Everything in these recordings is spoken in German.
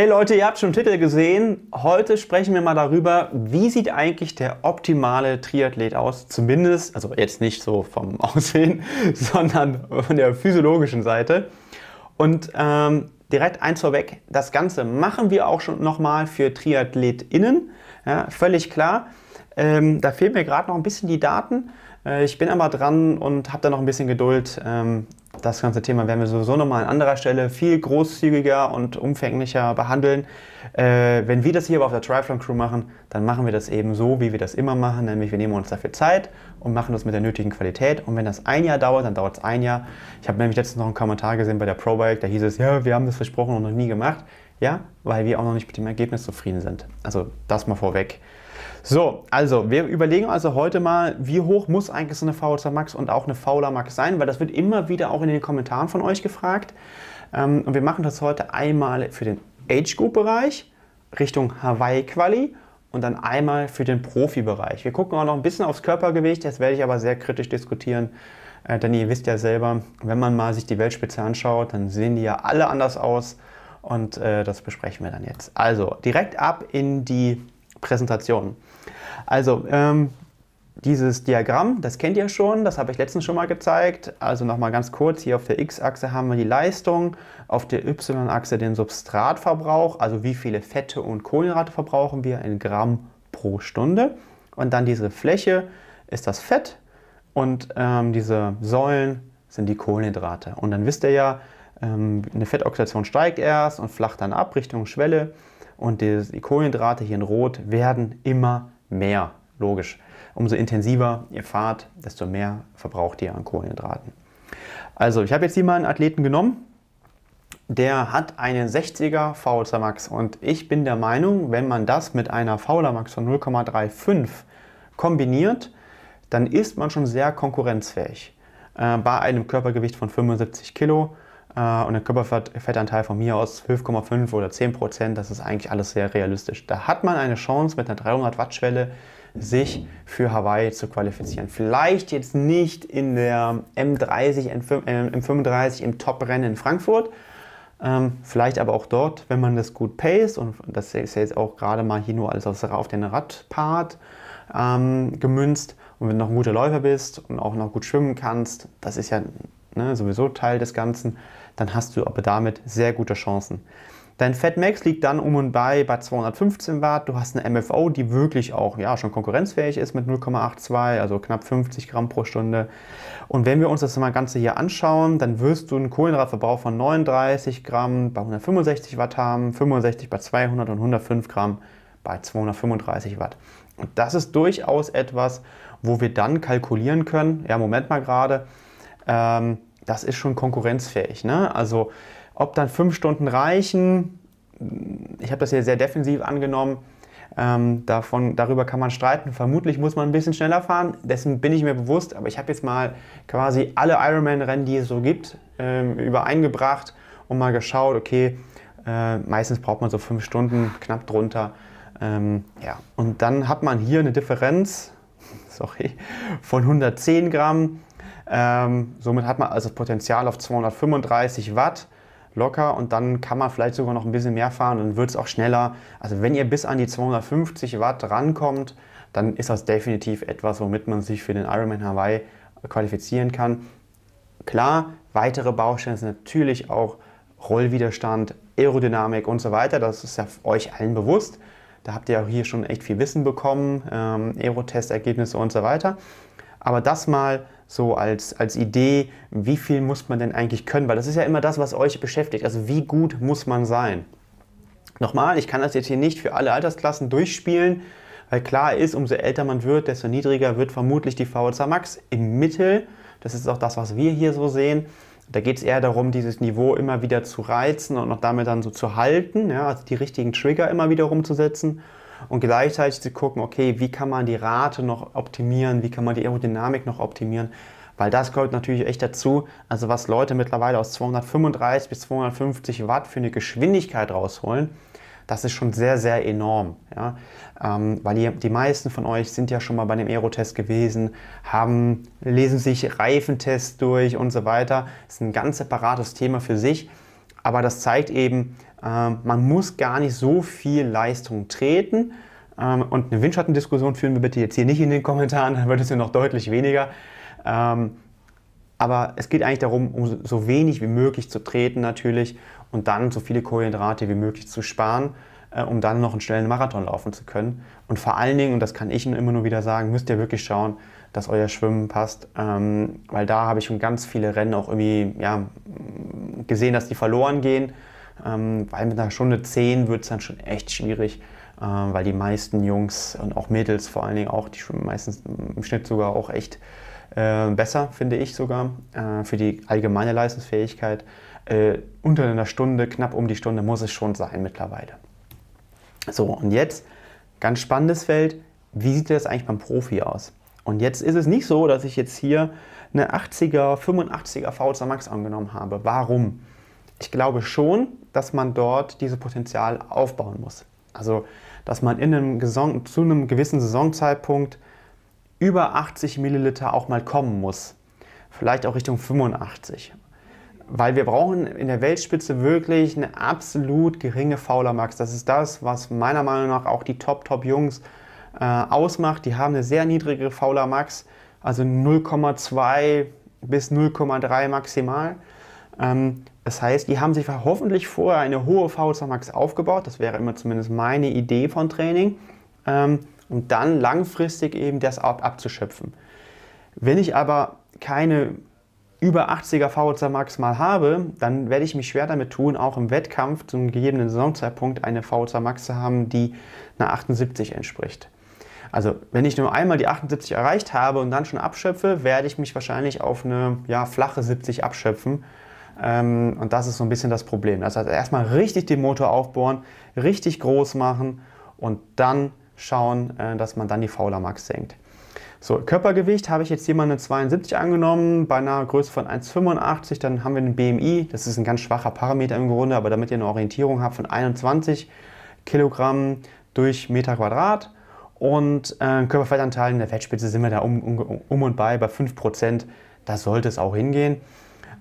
Hey Leute, ihr habt schon Titel gesehen. Heute sprechen wir mal darüber, wie sieht eigentlich der optimale Triathlet aus? Zumindest, also jetzt nicht so vom Aussehen, sondern von der physiologischen Seite. Und ähm, direkt eins vorweg, das Ganze machen wir auch schon nochmal für TriathletInnen. Ja, völlig klar. Ähm, da fehlen mir gerade noch ein bisschen die Daten. Äh, ich bin aber dran und habe da noch ein bisschen Geduld. Ähm, das ganze Thema werden wir sowieso nochmal an anderer Stelle viel großzügiger und umfänglicher behandeln. Äh, wenn wir das hier aber auf der Triathlon Crew machen, dann machen wir das eben so, wie wir das immer machen, nämlich wir nehmen uns dafür Zeit und machen das mit der nötigen Qualität. Und wenn das ein Jahr dauert, dann dauert es ein Jahr. Ich habe nämlich letztens noch einen Kommentar gesehen bei der ProBike, da hieß es, ja, wir haben das versprochen und noch nie gemacht. Ja, weil wir auch noch nicht mit dem Ergebnis zufrieden sind. Also das mal vorweg. So, also wir überlegen also heute mal, wie hoch muss eigentlich so eine VHZ Max und auch eine Fauler Max sein, weil das wird immer wieder auch in den Kommentaren von euch gefragt. Ähm, und wir machen das heute einmal für den Age Group Bereich Richtung Hawaii Quali und dann einmal für den Profi Bereich. Wir gucken auch noch ein bisschen aufs Körpergewicht, das werde ich aber sehr kritisch diskutieren, äh, denn ihr wisst ja selber, wenn man mal sich die Weltspitze anschaut, dann sehen die ja alle anders aus und äh, das besprechen wir dann jetzt. Also direkt ab in die Präsentationen. Also ähm, dieses Diagramm, das kennt ihr schon, das habe ich letztens schon mal gezeigt. Also nochmal ganz kurz, hier auf der X-Achse haben wir die Leistung, auf der Y-Achse den Substratverbrauch, also wie viele Fette und Kohlenhydrate verbrauchen wir in Gramm pro Stunde. Und dann diese Fläche ist das Fett und ähm, diese Säulen sind die Kohlenhydrate. Und dann wisst ihr ja, ähm, eine Fettoxidation steigt erst und flacht dann ab Richtung Schwelle und die Kohlenhydrate hier in Rot werden immer mehr, logisch. Umso intensiver ihr fahrt, desto mehr verbraucht ihr an Kohlenhydraten. Also ich habe jetzt hier mal einen Athleten genommen, der hat einen 60er Faulzer Max und ich bin der Meinung, wenn man das mit einer Fauler Max von 0,35 kombiniert, dann ist man schon sehr konkurrenzfähig. Äh, bei einem Körpergewicht von 75 Kilo äh, und ein Körperfettanteil von mir aus 12,5 oder 10 Prozent, das ist eigentlich alles sehr realistisch. Da hat man eine Chance mit einer 300 Watt Schwelle sich für Hawaii zu qualifizieren. Vielleicht jetzt nicht in der M30, M35 äh, im Top-Rennen in Frankfurt, ähm, vielleicht aber auch dort, wenn man das gut paced und das ist jetzt auch gerade mal hier nur alles auf den Radpart ähm, gemünzt und wenn du noch ein guter Läufer bist und auch noch gut schwimmen kannst, das ist ja ne, sowieso Teil des Ganzen, dann hast du aber damit sehr gute Chancen. Dein Fatmax liegt dann um und bei bei 215 Watt. Du hast eine MFO, die wirklich auch ja, schon konkurrenzfähig ist mit 0,82, also knapp 50 Gramm pro Stunde. Und wenn wir uns das mal Ganze hier anschauen, dann wirst du einen Kohlenhydratverbrauch von 39 Gramm bei 165 Watt haben, 65 bei 200 und 105 Gramm bei 235 Watt. Und das ist durchaus etwas, wo wir dann kalkulieren können, ja, Moment mal gerade, ähm, das ist schon konkurrenzfähig. Ne? Also ob dann fünf Stunden reichen, hm, ich habe das hier sehr defensiv angenommen, ähm, davon, darüber kann man streiten. Vermutlich muss man ein bisschen schneller fahren, dessen bin ich mir bewusst, aber ich habe jetzt mal quasi alle Ironman-Rennen, die es so gibt, ähm, übereingebracht und mal geschaut, okay, äh, meistens braucht man so fünf Stunden, knapp drunter. Ähm, ja. Und dann hat man hier eine Differenz sorry, von 110 Gramm ähm, somit hat man also Potenzial auf 235 Watt locker und dann kann man vielleicht sogar noch ein bisschen mehr fahren und wird es auch schneller. Also wenn ihr bis an die 250 Watt rankommt, dann ist das definitiv etwas, womit man sich für den Ironman Hawaii qualifizieren kann. Klar, weitere Baustellen sind natürlich auch Rollwiderstand, Aerodynamik und so weiter. Das ist ja euch allen bewusst. Da habt ihr auch hier schon echt viel Wissen bekommen, ähm, Aerotestergebnisse und so weiter. Aber das mal so als, als Idee, wie viel muss man denn eigentlich können? Weil das ist ja immer das, was euch beschäftigt. Also wie gut muss man sein? Nochmal, ich kann das jetzt hier nicht für alle Altersklassen durchspielen, weil klar ist, umso älter man wird, desto niedriger wird vermutlich die VOZ Max im Mittel. Das ist auch das, was wir hier so sehen. Da geht es eher darum, dieses Niveau immer wieder zu reizen und auch damit dann so zu halten, ja, also die richtigen Trigger immer wieder rumzusetzen und gleichzeitig zu gucken, okay, wie kann man die Rate noch optimieren, wie kann man die Aerodynamik noch optimieren, weil das gehört natürlich echt dazu. Also was Leute mittlerweile aus 235 bis 250 Watt für eine Geschwindigkeit rausholen, das ist schon sehr, sehr enorm. Ja? Ähm, weil die, die meisten von euch sind ja schon mal bei dem Aerotest gewesen, haben, lesen sich Reifentests durch und so weiter. Das ist ein ganz separates Thema für sich. Aber das zeigt eben, ähm, man muss gar nicht so viel Leistung treten. Ähm, und eine Windschattendiskussion führen wir bitte jetzt hier nicht in den Kommentaren, dann wird es ja noch deutlich weniger. Ähm, aber es geht eigentlich darum, um so wenig wie möglich zu treten natürlich und dann so viele Kohlenhydrate wie möglich zu sparen, äh, um dann noch einen schnellen Marathon laufen zu können. Und vor allen Dingen, und das kann ich immer nur wieder sagen, müsst ihr wirklich schauen, dass euer Schwimmen passt, weil da habe ich schon ganz viele Rennen auch irgendwie ja, gesehen, dass die verloren gehen ähm, weil mit einer Stunde 10 wird es dann schon echt schwierig, ähm, weil die meisten Jungs und auch Mädels vor allen Dingen auch, die meistens im Schnitt sogar auch echt äh, besser, finde ich sogar, äh, für die allgemeine Leistungsfähigkeit. Äh, unter einer Stunde, knapp um die Stunde muss es schon sein mittlerweile. So, und jetzt ganz spannendes Feld, wie sieht das eigentlich beim Profi aus? Und jetzt ist es nicht so, dass ich jetzt hier eine 80er, 85er VZ Max angenommen habe. Warum? ich glaube schon, dass man dort dieses Potenzial aufbauen muss. Also, dass man in einem Saison, zu einem gewissen Saisonzeitpunkt über 80 Milliliter auch mal kommen muss. Vielleicht auch Richtung 85. Weil wir brauchen in der Weltspitze wirklich eine absolut geringe Faulermax. Das ist das, was meiner Meinung nach auch die Top-Top-Jungs äh, ausmacht. Die haben eine sehr niedrige Faulermax, also 0,2 bis 0,3 maximal. Ähm, das heißt, die haben sich hoffentlich vorher eine hohe VZ Max aufgebaut. Das wäre immer zumindest meine Idee von Training. Ähm, und dann langfristig eben das ab abzuschöpfen. Wenn ich aber keine über 80er VZ Max mal habe, dann werde ich mich schwer damit tun, auch im Wettkampf zum gegebenen Saisonzeitpunkt eine VZ Max zu haben, die einer 78 entspricht. Also wenn ich nur einmal die 78 erreicht habe und dann schon abschöpfe, werde ich mich wahrscheinlich auf eine ja, flache 70 abschöpfen ähm, und das ist so ein bisschen das Problem. Das heißt, erstmal richtig den Motor aufbohren, richtig groß machen und dann schauen, äh, dass man dann die Fauler Max senkt. So, Körpergewicht habe ich jetzt hier mal eine 72 angenommen, bei einer Größe von 1,85, dann haben wir einen BMI, das ist ein ganz schwacher Parameter im Grunde, aber damit ihr eine Orientierung habt von 21 Kilogramm durch Meter Quadrat und äh, Körperfettanteil in der Fettspitze sind wir da um, um, um und bei bei 5%, da sollte es auch hingehen.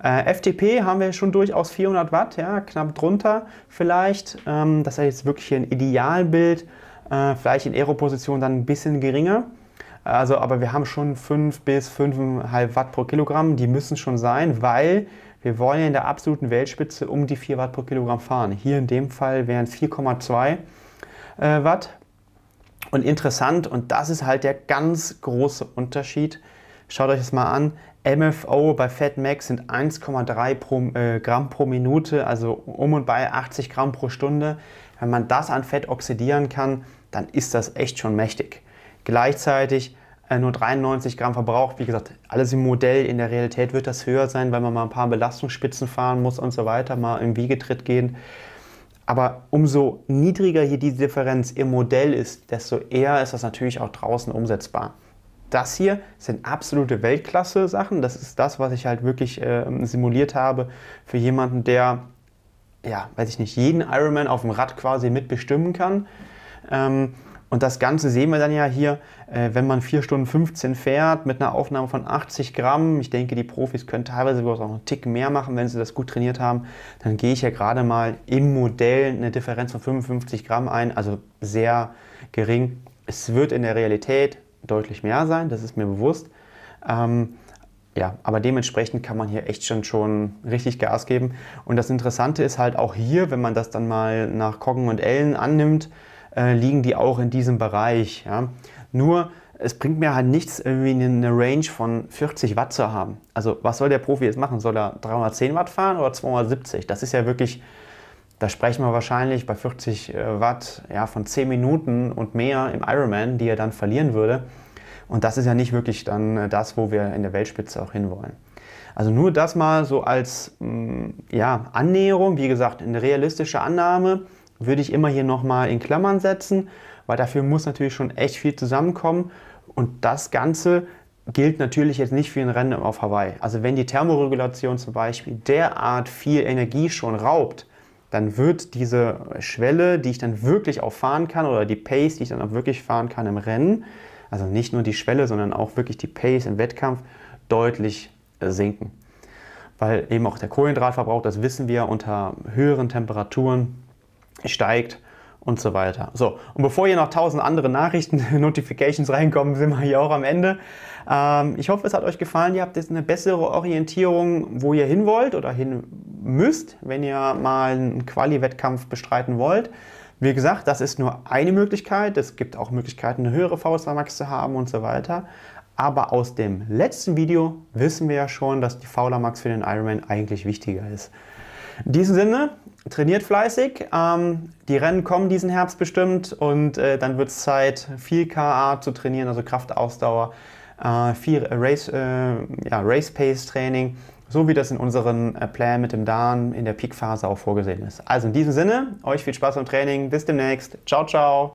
Äh, FTP haben wir schon durchaus 400 Watt, ja, knapp drunter vielleicht. Ähm, das ist jetzt wirklich ein Idealbild. Äh, vielleicht in Aeroposition dann ein bisschen geringer. Also, aber wir haben schon 5 bis 5,5 Watt pro Kilogramm. Die müssen schon sein, weil wir wollen in der absoluten Weltspitze um die 4 Watt pro Kilogramm fahren. Hier in dem Fall wären es 4,2 äh, Watt. Und interessant, und das ist halt der ganz große Unterschied Schaut euch das mal an. MFO bei FatMax sind 1,3 äh, Gramm pro Minute, also um und bei 80 Gramm pro Stunde. Wenn man das an Fett oxidieren kann, dann ist das echt schon mächtig. Gleichzeitig äh, nur 93 Gramm verbraucht. Wie gesagt, alles im Modell. In der Realität wird das höher sein, weil man mal ein paar Belastungsspitzen fahren muss und so weiter, mal im Wiegetritt gehen. Aber umso niedriger hier die Differenz im Modell ist, desto eher ist das natürlich auch draußen umsetzbar das hier sind absolute Weltklasse-Sachen. Das ist das, was ich halt wirklich äh, simuliert habe für jemanden, der, ja, weiß ich nicht, jeden Ironman auf dem Rad quasi mitbestimmen kann. Ähm, und das Ganze sehen wir dann ja hier, äh, wenn man 4 Stunden 15 fährt mit einer Aufnahme von 80 Gramm. Ich denke, die Profis können teilweise sogar auch einen Tick mehr machen, wenn sie das gut trainiert haben. Dann gehe ich ja gerade mal im Modell eine Differenz von 55 Gramm ein, also sehr gering. Es wird in der Realität deutlich mehr sein, das ist mir bewusst. Ähm, ja, aber dementsprechend kann man hier echt schon schon richtig Gas geben. Und das Interessante ist halt auch hier, wenn man das dann mal nach Koggen und Ellen annimmt, äh, liegen die auch in diesem Bereich. Ja? Nur es bringt mir halt nichts, irgendwie eine Range von 40 Watt zu haben. Also was soll der Profi jetzt machen? Soll er 310 Watt fahren oder 270? Das ist ja wirklich da sprechen wir wahrscheinlich bei 40 äh, Watt ja, von 10 Minuten und mehr im Ironman, die er dann verlieren würde. Und das ist ja nicht wirklich dann äh, das, wo wir in der Weltspitze auch hinwollen. Also nur das mal so als mm, ja, Annäherung, wie gesagt, eine realistische Annahme würde ich immer hier nochmal in Klammern setzen, weil dafür muss natürlich schon echt viel zusammenkommen. Und das Ganze gilt natürlich jetzt nicht für ein Rennen auf Hawaii. Also wenn die Thermoregulation zum Beispiel derart viel Energie schon raubt, dann wird diese Schwelle, die ich dann wirklich auch fahren kann oder die Pace, die ich dann auch wirklich fahren kann im Rennen, also nicht nur die Schwelle, sondern auch wirklich die Pace im Wettkampf deutlich äh, sinken. Weil eben auch der Kohlenhydratverbrauch, das wissen wir, unter höheren Temperaturen steigt und so weiter. So, und bevor hier noch tausend andere Nachrichten, Notifications reinkommen, sind wir hier auch am Ende. Ähm, ich hoffe, es hat euch gefallen. Ihr habt jetzt eine bessere Orientierung, wo ihr hin wollt oder hin müsst, wenn ihr mal einen Quali-Wettkampf bestreiten wollt. Wie gesagt, das ist nur eine Möglichkeit. Es gibt auch Möglichkeiten, eine höhere VSA Max zu haben und so weiter. Aber aus dem letzten Video wissen wir ja schon, dass die VLA Max für den Ironman eigentlich wichtiger ist. In diesem Sinne, trainiert fleißig. Ähm, die Rennen kommen diesen Herbst bestimmt und äh, dann wird es Zeit, viel KA zu trainieren, also Kraftausdauer, äh, viel äh, Race, äh, ja, Race Pace Training, so wie das in unseren äh, Plänen mit dem Dahn in der Peak Phase auch vorgesehen ist. Also in diesem Sinne, euch viel Spaß beim Training, bis demnächst, ciao, ciao.